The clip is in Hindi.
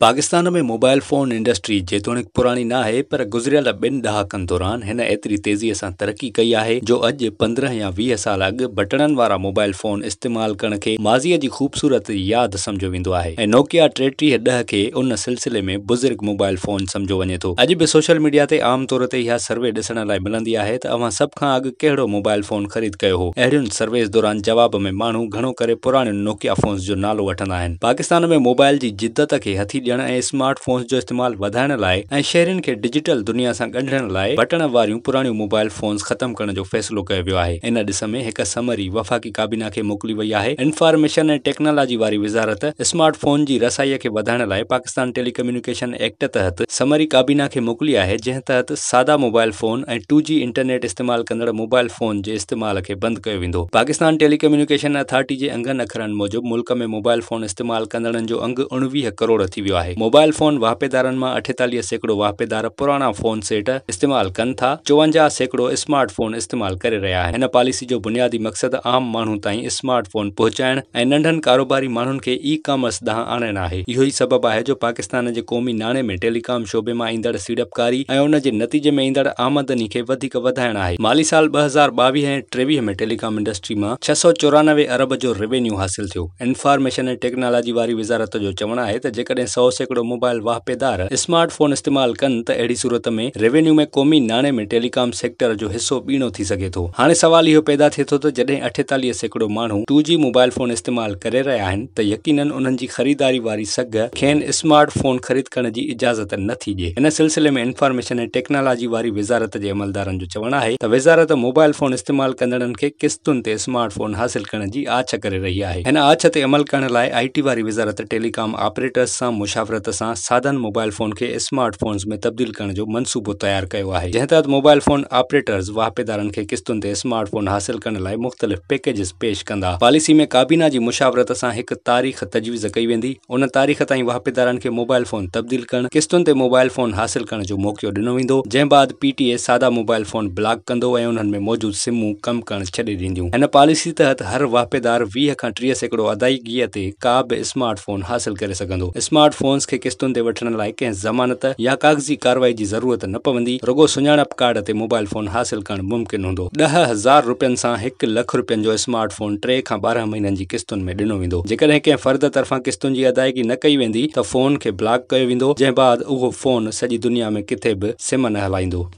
पाकिस्तान में मोबाइल फ़ोन इंडस्ट्री जेतोणीकि पुराणी न आहे पर गुज़िरियल ॿिनि ॾहाकनि दौरान हिन एतिरी तेज़ीअ सां तरक़ी कई आहे जो अॼु पंद्रहं या वीह साल अॻु बटणनि वारा मोबाइल फ़ोन इस्तेमालु करण खे माज़ीअ जी ख़ूबसूरत यादि सम्झो वेंदो आहे ऐं नोकिया टेटीह ॾह खे उन सिलसिले में बुज़ुर्ग मोबाइल फ़ोन सम्झो वञे थो अॼु बि सोशल मीडिया ते तौर ते इहा सर्वे ॾिसण लाइ मिलंदी आहे तव्हां सभु खां अॻु कहिड़ो मोबाइल फ़ोन ख़रीद कयो हो अहिड़ियुनि सर्वेस दौरान जवाब में माण्हू घणो करे पुराणियुनि नोकिया फ़ोन्स जो नालो वठंदा आहिनि पाकिस्तान में मोबाइल जी जिदत खे हथी ॾियण ऐं स्मार्ट फोन्स जो इस्तेमालु वधाइण लाइ ऐं शहरनि खे डिजिटल दुनिया सां ॻंढण लाइ बटण वारियूं पुराणियूं मोबाइल फोन्स ख़तम करण जो फ़ैसिलो कयो वियो आहे इन ॾिस में हिकु समरी वफ़ाक़ी काबिना खे मोकिली वई आहे इंफॉर्मेशन ऐं टेक्नोलॉजी वारी वज़ारत स्मार्ट फोन जी रसाईअ खे वधाइण लाइ पाकिस्तान टेलीकम्युनिकेशन एक्ट तहत समरी काबीना खे मोकिली आहे जंहिं तहत सादा मोबाइल फोन ऐं टू जी इंटरनेट इस्तेमाल कंदड़ मोबाइल फोन जे इस्तेमाल खे बंदि कयो वेंदो पाकिस्तान टेलीकम्युनिकेशन अथॉरिटी जे अंगनि अखरनि मूजिबि मुल्क में मोबाइल फोन इस्तेमाल कंदड़नि जो अंग उणिवीह करोड़ थी वियो आहे मोबाइल फोन वाहपेदारनि मां अठेतालीह सैकड़ो वाहपेदार पुराणा फोन सेट इस्तेमाल कनि था चोवंजाहु सैकड़ो स्मार्ट फोन इस्तेमाल करे रहिया आहिनि हिन पॉलिसी जो बुनियादी मकसद आम माण्हू ताईं स्मार्ट फोन पहुचाइण ऐं नंढनि कारोबारी माण्हुनि खे ई कॉमर्स ॾांहुं आणणु आहे इहो ई सबबु आहे जो पाकिस्तान जे क़ौमी नाणे में टेलीकॉम शोबे मां ईंदड़ सीड़पकारी ऐं उन जे नतीजे में ईंदड़ आमदनी खे वधीक वधाइणु आहे माली साल ॿ हज़ार ॿावीह ऐं टेवीह में टेलीकॉम इंडस्ट्री मां छह सौ चोरानवे अरब जो रेवेन्यू हासिल थियो इन्फॉर्मेशन ऐं टेक्नोलॉजी वारी वज़ारत जो चवणु आहे त जेकॾहिं सौ सौ सैकड़ो मोबाइल वाहपेदार स्मार्टफोन इस्तेमाल कनि त अहिड़ी सूरत में रेवेन्यू में क़ौमी नाणे में टेलीकॉम सेक्टर जो हिसो ॿीणो थी सघे थो हाणे सवाल इहो पैदा थे तो त जॾहिं अठेतालीह सैकड़ो टू जी मोबाइल फोन इस्तेमाल कर रहा है त यकीनन उन्हनि ख़रीदारी वारी सघ खेनि स्मार्टफोन ख़रीद करण जी इजाज़त नथी ॾिए हिन सिलसिले में इंफॉर्मेशन ऐं टेक्नोलॉजी वाली वज़ारत के अमलदार जो चवणु आहे वज़ारत मोबाइल फोन इस्तेमाल कंदड़नि खे किस्तुनि ते स्मार्टफोन हासिल करण जी आछ करे रही है हिन आछ ते अमल करण लाइ आई टी वारी वज़ारत टेलीकॉम ऑपरेटर्स सां मुशाह मुसाफ़िरत सां सादनि मोबाइल फ़ोन खे स्मार्टफोन्स में तब्दील करण जो मनसूबो तैयार किया है जंहिं तहत मोबाइल फ़ोन ऑपरेटर्स वाहिपेदारनि के किस्तुनि ते स्मार्टफोन हासिल करण लाइ मुख़्तलिफ़ पैकेजिस पेश कंदा पॉलिसी में काबीना जी मुशावरत सां हिकु तारीख़ तजवीज़ कई वेंदी उन तारीख़ ताईं वाहिपेदारनि खे मोबाइल फ़ोन तब्दील कर किस्तुनि ते मोबाइल फ़ोन हासिल करण जो मौक़ो ॾिनो वेंदो जंहिं बाद पीटीए सादा मोबाइल फ़ोन ब्लॉक कंदो ऐं उन्हनि में मौजूदु सिमूं कमु करणु छॾे ॾींदियूं हिन पॉलिसी तहत हर वाहिपेदार वीह खां टीह सैकड़ो अदायगीअ ते का स्मार्टफोन हासिल करे सघंदो स्मार्टफोन फ़ोन्स के किस्तुनि ते वठण लाइ कंहिं ज़मानत या कागज़ी कार्रवाई की ज़रूरत न पवंदी रुगो सुप कार्ड ते मोबाइल फ़ोन हासिल कर मुमकिन हूंदो दह हज़ार रुपियनि से एक लख रुपियनि जो स्मार्ट फ़ोन टे खां ॿारहं महीननि जी किस्तुनि में ॾिनो वो जेकॾहिं कें फ़र्द तरफा किस्तुनि की अदायगी न कई वेंदी त फ़ोन खे ब्लॉक किया वेंदो जंहिं बाद उ फ़ोन सॼी दुनिया में किथे भी सिम न हलाईंदो